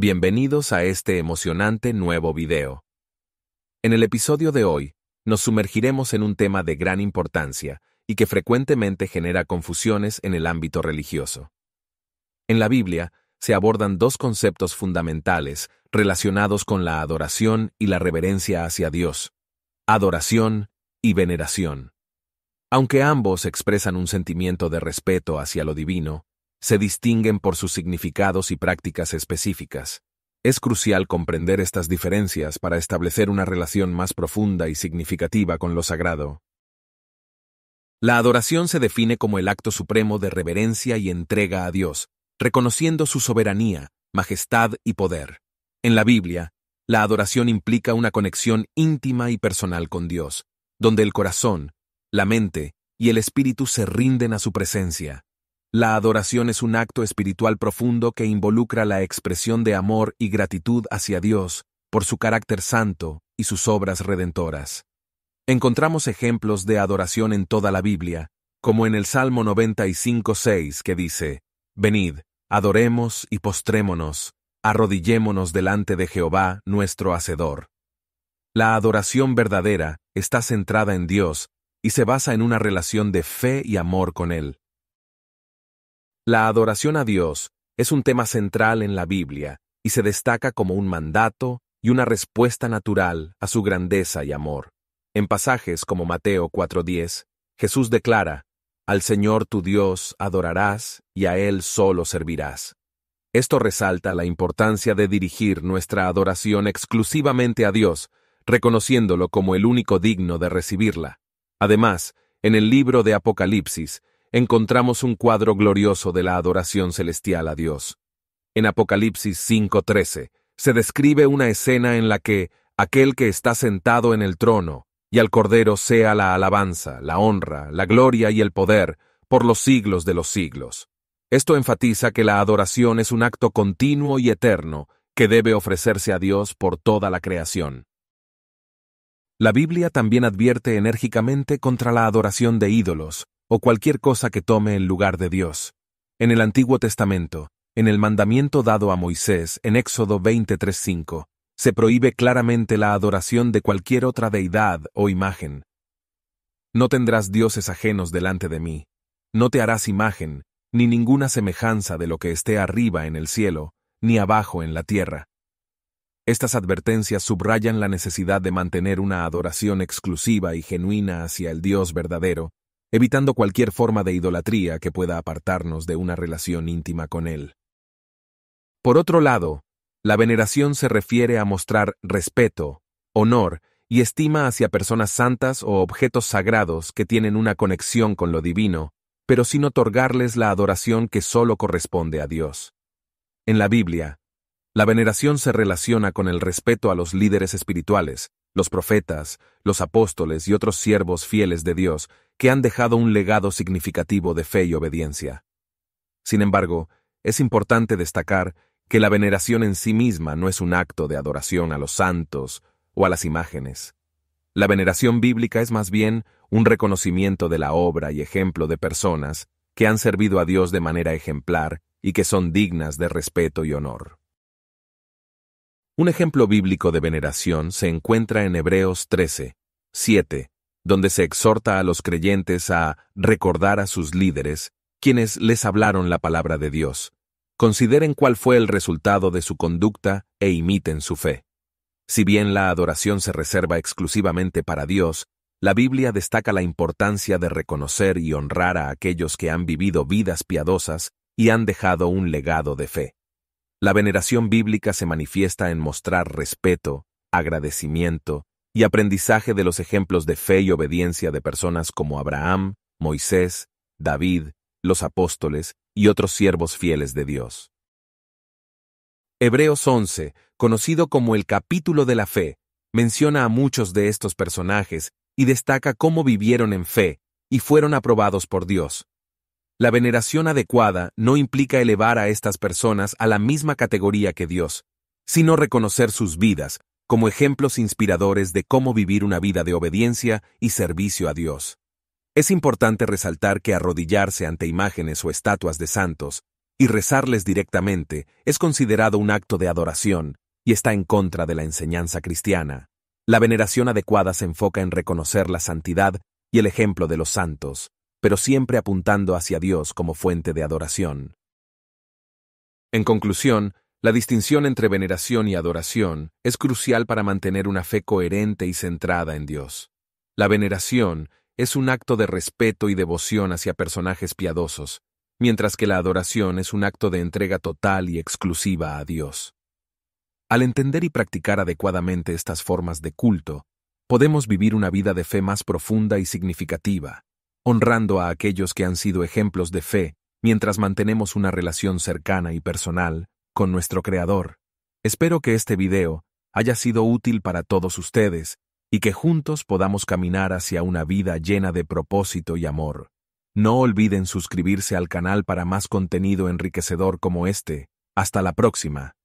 Bienvenidos a este emocionante nuevo video. En el episodio de hoy, nos sumergiremos en un tema de gran importancia y que frecuentemente genera confusiones en el ámbito religioso. En la Biblia, se abordan dos conceptos fundamentales relacionados con la adoración y la reverencia hacia Dios, adoración y veneración. Aunque ambos expresan un sentimiento de respeto hacia lo divino, se distinguen por sus significados y prácticas específicas. Es crucial comprender estas diferencias para establecer una relación más profunda y significativa con lo sagrado. La adoración se define como el acto supremo de reverencia y entrega a Dios, reconociendo su soberanía, majestad y poder. En la Biblia, la adoración implica una conexión íntima y personal con Dios, donde el corazón, la mente y el espíritu se rinden a su presencia. La adoración es un acto espiritual profundo que involucra la expresión de amor y gratitud hacia Dios, por su carácter santo y sus obras redentoras. Encontramos ejemplos de adoración en toda la Biblia, como en el Salmo 95.6 que dice, Venid, adoremos y postrémonos, arrodillémonos delante de Jehová, nuestro Hacedor. La adoración verdadera está centrada en Dios y se basa en una relación de fe y amor con Él. La adoración a Dios es un tema central en la Biblia y se destaca como un mandato y una respuesta natural a su grandeza y amor. En pasajes como Mateo 4:10, Jesús declara, Al Señor tu Dios adorarás y a Él solo servirás. Esto resalta la importancia de dirigir nuestra adoración exclusivamente a Dios, reconociéndolo como el único digno de recibirla. Además, en el libro de Apocalipsis, encontramos un cuadro glorioso de la adoración celestial a Dios. En Apocalipsis 5:13 se describe una escena en la que aquel que está sentado en el trono y al Cordero sea la alabanza, la honra, la gloria y el poder por los siglos de los siglos. Esto enfatiza que la adoración es un acto continuo y eterno que debe ofrecerse a Dios por toda la creación. La Biblia también advierte enérgicamente contra la adoración de ídolos, o cualquier cosa que tome el lugar de Dios. En el Antiguo Testamento, en el mandamiento dado a Moisés en Éxodo 23.5, se prohíbe claramente la adoración de cualquier otra deidad o imagen. No tendrás dioses ajenos delante de mí, no te harás imagen, ni ninguna semejanza de lo que esté arriba en el cielo, ni abajo en la tierra. Estas advertencias subrayan la necesidad de mantener una adoración exclusiva y genuina hacia el Dios verdadero, evitando cualquier forma de idolatría que pueda apartarnos de una relación íntima con Él. Por otro lado, la veneración se refiere a mostrar respeto, honor y estima hacia personas santas o objetos sagrados que tienen una conexión con lo divino, pero sin otorgarles la adoración que solo corresponde a Dios. En la Biblia, la veneración se relaciona con el respeto a los líderes espirituales, los profetas, los apóstoles y otros siervos fieles de Dios, que han dejado un legado significativo de fe y obediencia. Sin embargo, es importante destacar que la veneración en sí misma no es un acto de adoración a los santos o a las imágenes. La veneración bíblica es más bien un reconocimiento de la obra y ejemplo de personas que han servido a Dios de manera ejemplar y que son dignas de respeto y honor. Un ejemplo bíblico de veneración se encuentra en Hebreos 13:7 donde se exhorta a los creyentes a recordar a sus líderes, quienes les hablaron la palabra de Dios. Consideren cuál fue el resultado de su conducta e imiten su fe. Si bien la adoración se reserva exclusivamente para Dios, la Biblia destaca la importancia de reconocer y honrar a aquellos que han vivido vidas piadosas y han dejado un legado de fe. La veneración bíblica se manifiesta en mostrar respeto, agradecimiento y aprendizaje de los ejemplos de fe y obediencia de personas como Abraham, Moisés, David, los apóstoles y otros siervos fieles de Dios. Hebreos 11, conocido como el capítulo de la fe, menciona a muchos de estos personajes y destaca cómo vivieron en fe y fueron aprobados por Dios. La veneración adecuada no implica elevar a estas personas a la misma categoría que Dios, sino reconocer sus vidas como ejemplos inspiradores de cómo vivir una vida de obediencia y servicio a Dios. Es importante resaltar que arrodillarse ante imágenes o estatuas de santos y rezarles directamente es considerado un acto de adoración y está en contra de la enseñanza cristiana. La veneración adecuada se enfoca en reconocer la santidad y el ejemplo de los santos, pero siempre apuntando hacia Dios como fuente de adoración. En conclusión, la distinción entre veneración y adoración es crucial para mantener una fe coherente y centrada en Dios. La veneración es un acto de respeto y devoción hacia personajes piadosos, mientras que la adoración es un acto de entrega total y exclusiva a Dios. Al entender y practicar adecuadamente estas formas de culto, podemos vivir una vida de fe más profunda y significativa, honrando a aquellos que han sido ejemplos de fe mientras mantenemos una relación cercana y personal con nuestro Creador. Espero que este video haya sido útil para todos ustedes y que juntos podamos caminar hacia una vida llena de propósito y amor. No olviden suscribirse al canal para más contenido enriquecedor como este. Hasta la próxima.